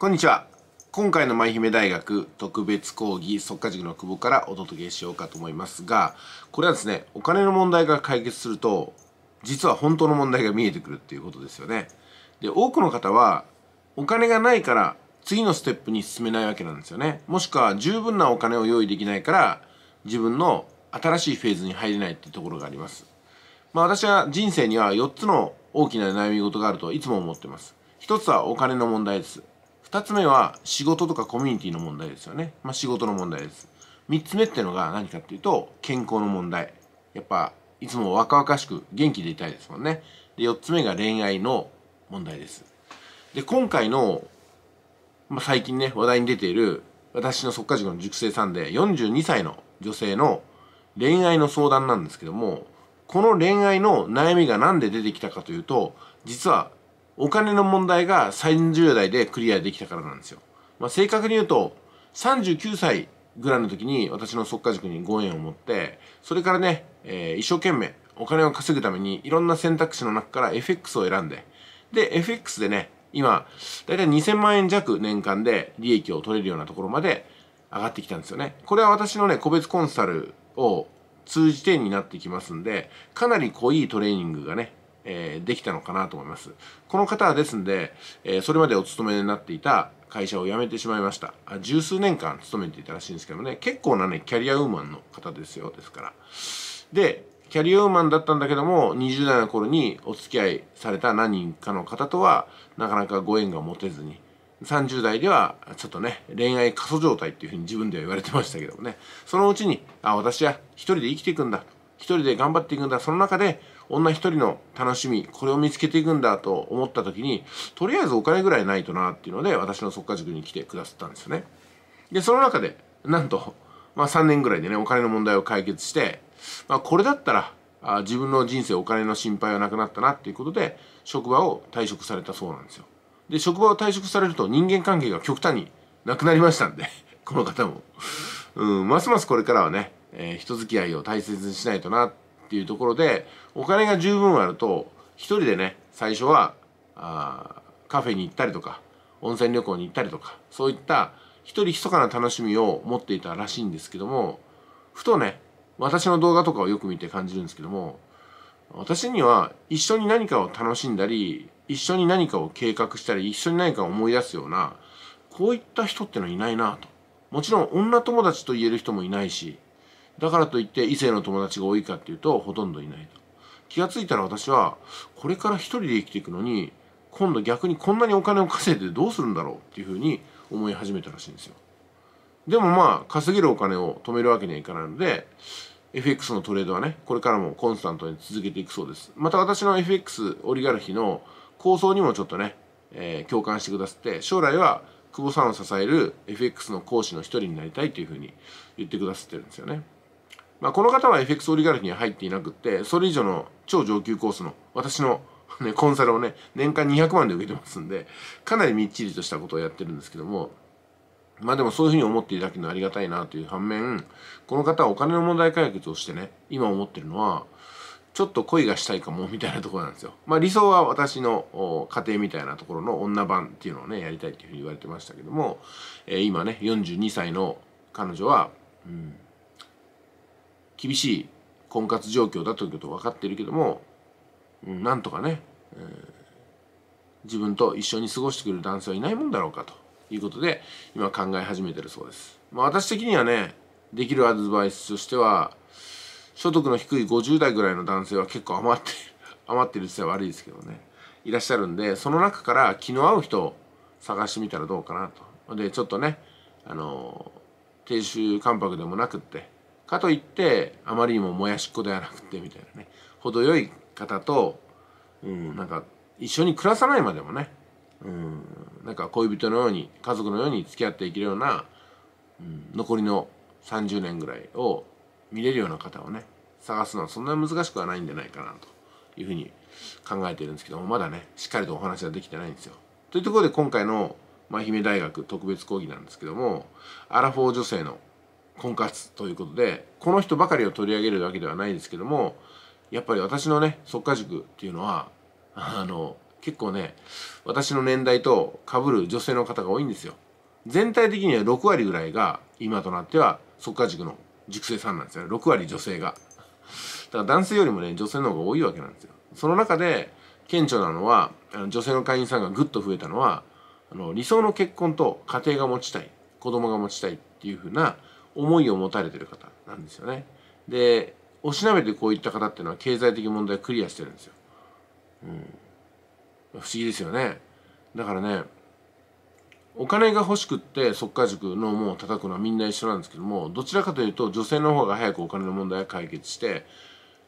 こんにちは今回の舞姫大学特別講義即価塾の久保からお届けしようかと思いますがこれはですねお金の問題が解決すると実は本当の問題が見えてくるっていうことですよねで多くの方はお金がないから次のステップに進めないわけなんですよねもしくは十分なお金を用意できないから自分の新しいフェーズに入れないっていうところがありますまあ私は人生には4つの大きな悩み事があるといつも思ってます一つはお金の問題です2つ目は仕事とかコミュニティの問題ですよね。まあ、仕事の問題です。3つ目ってのが何かっていうと健康の問題。やっぱいつも若々しく元気でいたいですもんね。で4つ目が恋愛の問題です。で今回の、まあ、最近ね話題に出ている私の即家塾の塾生さんで42歳の女性の恋愛の相談なんですけどもこの恋愛の悩みが何で出てきたかというと実はお金の問題が30代でクリアできたからなんですよ。まあ、正確に言うと、39歳ぐらいの時に私の速化塾にご縁を持って、それからね、えー、一生懸命お金を稼ぐためにいろんな選択肢の中から FX を選んで、で、FX でね、今、だいたい2000万円弱年間で利益を取れるようなところまで上がってきたんですよね。これは私のね、個別コンサルを通じてになってきますんで、かなり濃いトレーニングがね、えー、できたのかなと思います。この方はですんで、えー、それまでお勤めになっていた会社を辞めてしまいました。あ十数年間勤めていたらしいんですけどね、結構なね、キャリアウーマンの方ですよ、ですから。で、キャリアウーマンだったんだけども、20代の頃にお付き合いされた何人かの方とは、なかなかご縁が持てずに、30代ではちょっとね恋愛過疎状態っていうふうに自分では言われてましたけどもねそのうちにあ私は一人で生きていくんだ一人で頑張っていくんだその中で女一人の楽しみ、これを見つけていくんだと思った時に、とりあえずお金ぐらいないとなっていうので、私の即家塾に来てくださったんですよね。で、その中で、なんと、まあ3年ぐらいでね、お金の問題を解決して、まあこれだったら、あ自分の人生お金の心配はなくなったなっていうことで、職場を退職されたそうなんですよ。で、職場を退職されると人間関係が極端になくなりましたんで、この方も。うん、ますますこれからはね、えー、人付き合いを大切にしないとなってっていうところでお金が十分あると一人でね最初はあカフェに行ったりとか温泉旅行に行ったりとかそういった一人密かな楽しみを持っていたらしいんですけどもふとね私の動画とかをよく見て感じるんですけども私には一緒に何かを楽しんだり一緒に何かを計画したり一緒に何かを思い出すようなこういった人ってのいないなともちろん女友達と言える人もいないしだからといって異性の友達が多いかっていうとほとんどいないと気がついたら私はこれから一人で生きていくのに今度逆にこんなにお金を稼いでどうするんだろうっていうふうに思い始めたらしいんですよでもまあ稼げるお金を止めるわけにはいかないので FX のトレードはねこれからもコンスタントに続けていくそうですまた私の FX オリガルヒの構想にもちょっとね、えー、共感してくださって将来は久保さんを支える FX の講師の一人になりたいというふうに言ってくださってるんですよねまあ、この方は FX オリガルヒには入っていなくってそれ以上の超上級コースの私の、ね、コンサルをね年間200万で受けてますんでかなりみっちりとしたことをやってるんですけどもまあでもそういうふうに思っていただけるのはありがたいなという反面この方はお金の問題解決をしてね今思ってるのはちょっと恋がしたいかもみたいなところなんですよ。まあ理想は私の家庭みたいなところの女版っていうのをねやりたいっていうふうに言われてましたけども、えー、今ね42歳の彼女は、うん、厳しい婚活状況だということ分かってるけども、うん、なんとかね、えー、自分と一緒に過ごしてくれる男性はいないもんだろうかということで今考え始めてるそうです。まあ、私的にはねできるアドバイスとしては所得の低い50代ぐらいの男性は結構余って 余ってる人は悪いですけどねいらっしゃるんでその中から気の合う人を探してみたらどうかなと。でちょっとねあの亭主関白でもなくってかといってあまりにももやしっこではなくてみたいなね程よい方と、うん、なんか一緒に暮らさないまでもね、うん、なんか恋人のように家族のように付き合っていけるような、うん、残りの30年ぐらいを見れるような方をね探すのはそんなに難しくはないんじゃないかなというふうに考えてるんですけどもまだねしっかりとお話ができてないんですよ。というところで今回の、まあ、姫大学特別講義なんですけどもアラフォー女性の婚活ということでこの人ばかりを取り上げるわけではないですけどもやっぱり私のね即家塾っていうのはあの結構ね私の年代とかぶる女性の方が多いんですよ全体的には6割ぐらいが今となっては即家塾の塾生さんなんですよね6割女性がだから男性よりもね女性の方が多いわけなんですよその中で顕著なのはあの女性の会員さんがぐっと増えたのはあの理想の結婚と家庭が持ちたい子供が持ちたいっていうふうな思いを持たれてる方なんですよね。でおしなべてこういった方っていうのは経済的問題クリアしてるんですよ。うん、不思議ですよね。だからねお金が欲しくって即家塾の門を叩くのはみんな一緒なんですけどもどちらかというと女性の方が早くお金の問題が解決して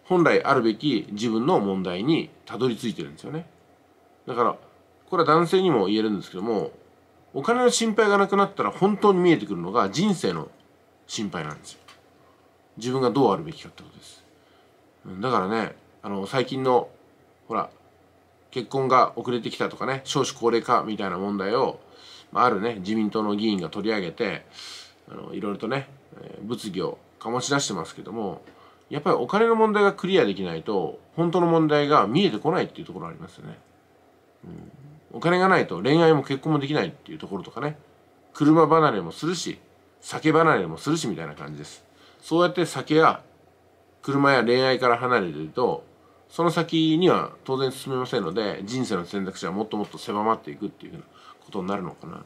本来あるべき自分の問題にたどり着いてるんですよね。だからこれは男性にも言えるんですけどもお金の心配がなくなったら本当に見えてくるのが人生の心配なんですよ自分がどうあるべきかってことですだからねあの最近のほら結婚が遅れてきたとかね少子高齢化みたいな問題を、まあ、あるね自民党の議員が取り上げてあのいろいろとね、えー、物議を醸し出してますけどもやっぱりお金の問題がクリアできないと本当の問題が見えてこないっていうところありますよね、うん、お金がないと恋愛も結婚もできないっていうところとかね車離れもするし酒離れもするしみたいな感じですそうやって酒や車や恋愛から離れてるとその先には当然進めませんので人生の選択肢はもっともっと狭まっていくっていうふうなことになるのかなと、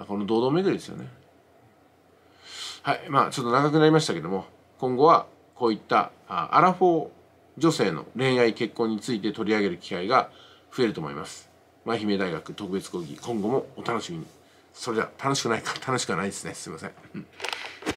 うん、この堂々巡りですよねはいまあちょっと長くなりましたけども今後はこういったアラフォー女性の恋愛結婚について取り上げる機会が増えると思います。愛媛大学特別講義今後もお楽しみに。それじゃ楽しくないか楽しくないですねすいません、うん